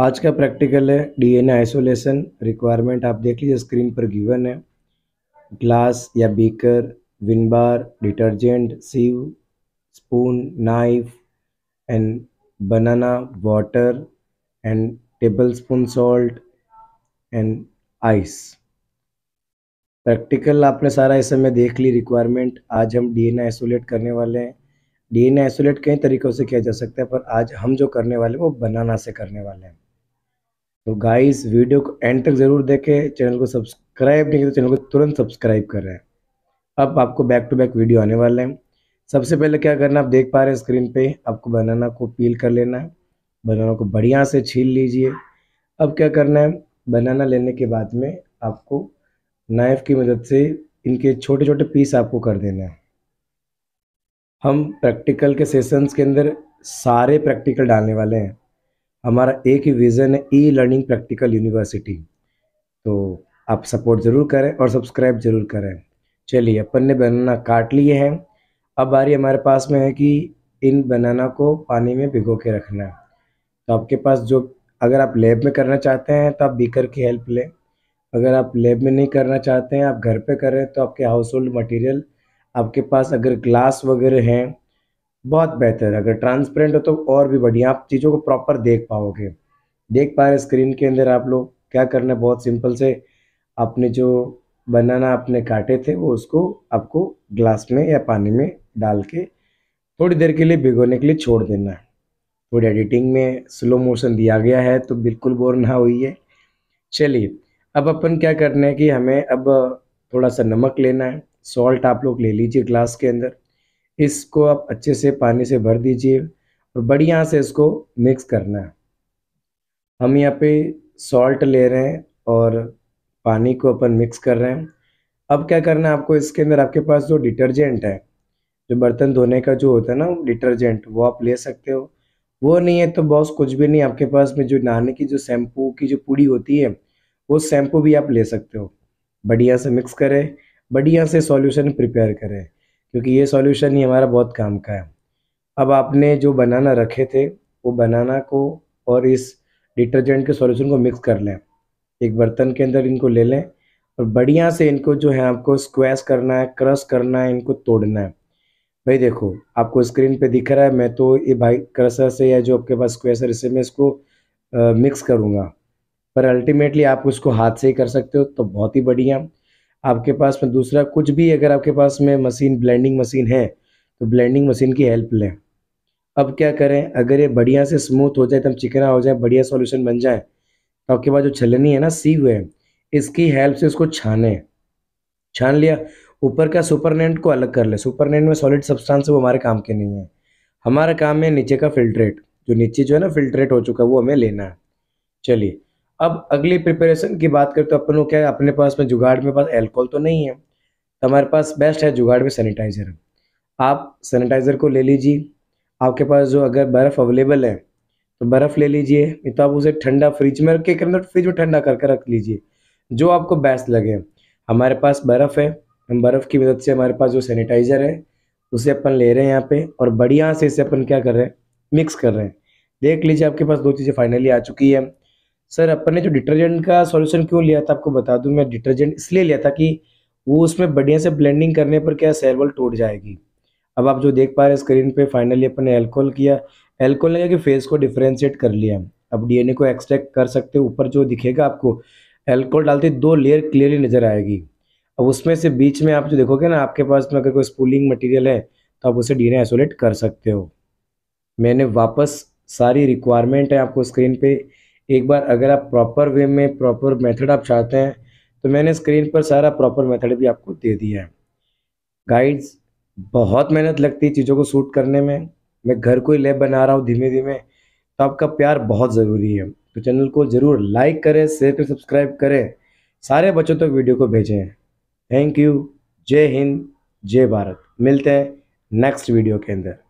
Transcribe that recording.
आज का प्रैक्टिकल है डीएनए आइसोलेशन रिक्वायरमेंट आप देख लीजिए स्क्रीन पर गिवन है ग्लास या beaker Vim bar detergent sieve spoon knife and banana water and tablespoon salt and ice practical आपने सारा इस समय देख ली रिक्वायरमेंट आज हम डीएनए आइसोलेट करने वाले हैं डीएनए आइसोलेट कई तरीक़ों से किया जा सकता है पर आज हम जो करने वाले हैं वो बनाना से करने वाले हैं तो गाइस वीडियो को एंड तक ज़रूर देखें चैनल को सब्सक्राइब नहीं किया तो चैनल को तुरंत सब्सक्राइब कर रहे हैं अब आपको बैक टू बैक वीडियो आने वाले हैं सबसे पहले क्या करना आप देख पा रहे हैं स्क्रीन पे आपको बनाना को पील कर लेना है बनाना को बढ़िया से छील लीजिए अब क्या करना है बनाना लेने के बाद में आपको नाइफ़ की मदद से इनके छोटे छोटे पीस आपको कर देना है हम प्रैक्टिकल के सेशंस के अंदर सारे प्रैक्टिकल डालने वाले हैं हमारा एक ही विज़न है ई लर्निंग प्रैक्टिकल यूनिवर्सिटी तो आप सपोर्ट ज़रूर करें और सब्सक्राइब ज़रूर करें चलिए अपन ने बनाना काट लिए हैं अब बारी हमारे पास में है कि इन बनाना को पानी में भिगो के रखना है तो आपके पास जो अगर आप लैब में करना चाहते हैं तो आप बीकर की हेल्प लें अगर आप लैब में नहीं करना चाहते हैं आप घर पे करें तो आपके हाउस होल्ड मटेरियल आपके पास अगर ग्लास वगैरह हैं बहुत बेहतर है अगर ट्रांसपेरेंट हो तो और भी बढ़िया आप चीज़ों को प्रॉपर देख पाओगे देख पा रहे स्क्रीन के अंदर आप लोग क्या करना है बहुत सिंपल से आपने जो बनाना आपने काटे थे वो उसको आपको ग्लास में या पानी में डाल के थोड़ी देर के लिए भिगोने के लिए छोड़ देना है थोड़ी एडिटिंग में स्लो मोशन दिया गया है तो बिल्कुल बोर ना हुई है चलिए अब अपन क्या करना है कि हमें अब थोड़ा सा नमक लेना है सॉल्ट आप लोग ले लीजिए ग्लास के अंदर इसको आप अच्छे से पानी से भर दीजिए और बढ़िया से इसको मिक्स करना है हम यहाँ पे सॉल्ट ले रहे हैं और पानी को अपन मिक्स कर रहे हैं अब क्या करना है आपको इसके अंदर आपके पास जो डिटर्जेंट है जो बर्तन धोने का जो होता है ना डिटर्जेंट वो आप ले सकते हो वो नहीं है तो बॉस कुछ भी नहीं आपके पास में जो नहाने की जो शैम्पू की जो पूड़ी होती है वो शैम्पू भी आप ले सकते हो बढ़िया से मिक्स करें बढ़िया से सॉल्यूशन प्रिपेयर करें क्योंकि ये सॉल्यूशन ही हमारा बहुत काम का है अब आपने जो बनाना रखे थे वो बनाना को और इस डिटर्जेंट के सॉल्यूशन को मिक्स कर लें एक बर्तन के अंदर इनको ले लें और बढ़िया से इनको जो है आपको स्क्वैश करना है क्रश करना है इनको तोड़ना है भाई देखो आपको स्क्रीन पे दिख रहा है मैं तो ये भाई क्रशर से या जो आपके पास स्क्वेसर इससे मैं इसको आ, मिक्स करूँगा पर अल्टीमेटली आप उसको हाथ से ही कर सकते हो तो बहुत ही बढ़िया आपके पास में दूसरा कुछ भी अगर आपके पास में मशीन ब्लेंडिंग मशीन है तो ब्लेंडिंग मशीन की हेल्प लें अब क्या करें अगर ये बढ़िया से स्मूथ हो जाए एकदम चिकना हो जाए बढ़िया सॉल्यूशन बन जाए तो आपके पास जो छलनी है ना सी हुए इसकी हेल्प से इसको छाने छान लिया ऊपर का सुपरनेंट को अलग कर ले सुपरनेंट में सॉलिड सब्सटेंस वो हमारे काम के नहीं है हमारा काम है नीचे का फिल्ट्रेट जो नीचे जो है ना फिल्ट्रेट हो चुका है वो हमें लेना है चलिए अब अगली प्रिपरेशन की बात करें तो अपन लोग क्या है अपने पास में जुगाड़ में पास एल्कोहल तो नहीं है तो हमारे पास बेस्ट है जुगाड़ में सैनिटाइज़र आप सैनिटाइज़र को ले लीजिए आपके पास जो अगर बर्फ़ अवेलेबल है तो बर्फ़ ले लीजिए नहीं तो आप उसे ठंडा फ्रिज में रख के अंदर फ्रिज में ठंडा करके रख लीजिए जो आपको बेस्ट लगे हमारे पास बर्फ़ है हम बर्फ़ की मदद से हमारे पास जो सैनिटाइज़र है उसे अपन ले रहे हैं यहाँ पे और बढ़िया से इसे अपन क्या कर रहे हैं मिक्स कर रहे हैं देख लीजिए आपके पास दो चीज़ें फाइनली आ चुकी है सर अपन ने जो डिटर्जेंट का सॉल्यूशन क्यों लिया था आपको बता दूं मैं डिटर्जेंट इसलिए लिया था कि वो उसमें बढ़िया से ब्लेंडिंग करने पर क्या सेलवल टूट जाएगी अब आप जो देख पा रहे हैं स्क्रीन पे फाइनली अपन ने एल्कोहल किया एल्कोहल ने क्या कि फेस को डिफ्रेंशिएट कर लिया अब डीएनए को एक्सट्रैक्ट कर सकते हो ऊपर जो दिखेगा आपको एल्कोहल डालते दो लेयर क्लियरली नजर आएगी अब उसमें से बीच में आप जो देखोगे ना आपके पास में अगर कोई स्पूलिंग मटीरियल है तो आप उसे डीएनए आइसोलेट कर सकते हो मैंने वापस सारी रिक्वायरमेंट है आपको स्क्रीन पे एक बार अगर आप प्रॉपर वे में प्रॉपर मेथड आप चाहते हैं तो मैंने स्क्रीन पर सारा प्रॉपर मेथड भी आपको दे दिया है गाइड्स बहुत मेहनत लगती है चीज़ों को सूट करने में मैं घर को ही लैब बना रहा हूँ धीमे धीमे तो आपका प्यार बहुत ज़रूरी है तो चैनल को ज़रूर लाइक करें शेयर करें सब्सक्राइब करें सारे बच्चों तक तो वीडियो को भेजें थैंक यू जय हिंद जय भारत मिलते हैं नेक्स्ट वीडियो के अंदर